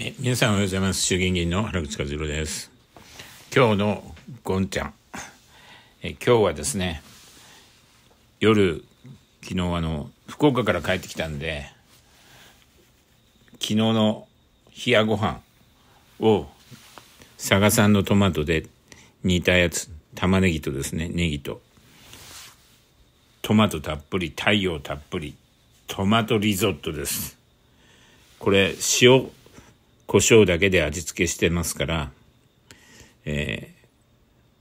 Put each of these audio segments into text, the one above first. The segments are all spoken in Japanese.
え皆さんおはようございます衆議院議員の原口和弘です今日のゴンちゃんえ今日はですね夜昨日あの福岡から帰ってきたんで昨日の冷やご飯を佐賀産のトマトで煮たやつ玉ねぎとですねネギとトマトたっぷり太陽たっぷりトマトリゾットですこれ塩胡椒だけで味付けしてますから、えー、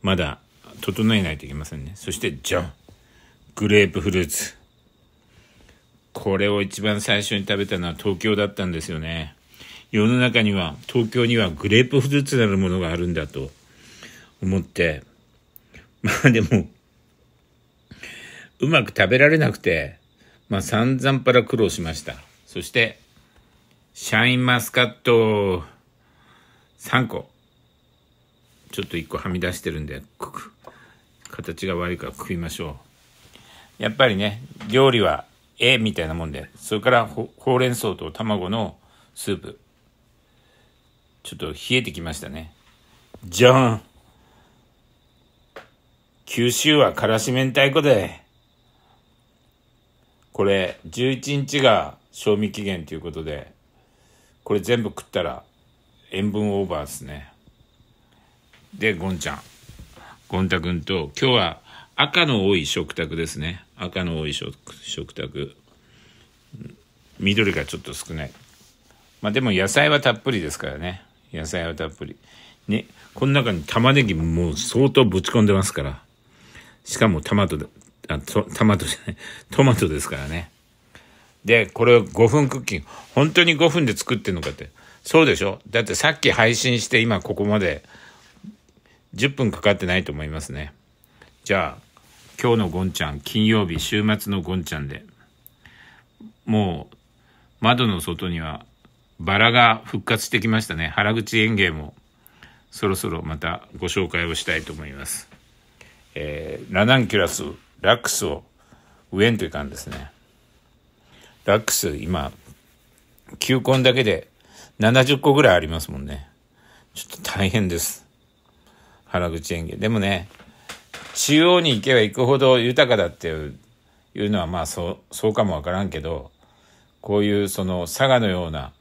まだ整えないといけませんね。そしてじゃんグレープフルーツ。これを一番最初に食べたのは東京だったんですよね。世の中には、東京にはグレープフルーツなるものがあるんだと思って、まあでも、うまく食べられなくて、まあ散々パラ苦労しました。そして、シャインマスカット3個。ちょっと1個はみ出してるんで、形が悪いから食いましょう。やっぱりね、料理はえ、みたいなもんで、それからほうれん草と卵のスープ。ちょっと冷えてきましたね。じゃん九州は辛子し明太子で。これ、11日が賞味期限ということで、これ全部食ったら塩分オーバーですね。で、ゴンちゃん。ゴン太くんと、今日は赤の多い食卓ですね。赤の多い食卓。緑がちょっと少ない。まあでも野菜はたっぷりですからね。野菜はたっぷり。ね、この中に玉ねぎもう相当ぶち込んでますから。しかもトマトで、トマトじゃない、トマトですからね。で、これを5分クッキング。本当に5分で作ってんのかって。そうでしょだってさっき配信して今ここまで10分かかってないと思いますね。じゃあ、今日のゴンちゃん、金曜日、週末のゴンちゃんで、もう窓の外にはバラが復活してきましたね。原口園芸もそろそろまたご紹介をしたいと思います。えー、ラナンキュラス、ラックスを植えんといかんですね。ラックス今、球根だけで70個ぐらいありますもんね。ちょっと大変です。原口園芸。でもね、中央に行けば行くほど豊かだっていういうのはまあそう、そうかもわからんけど、こういうその佐賀のような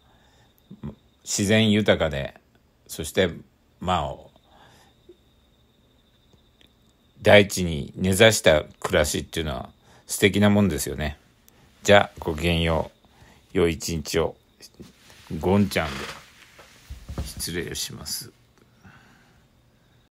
自然豊かで、そしてまあ、大地に根ざした暮らしっていうのは素敵なもんですよね。じゃあ、ごきげんよう。良い一日を。ゴンちゃんで。失礼します。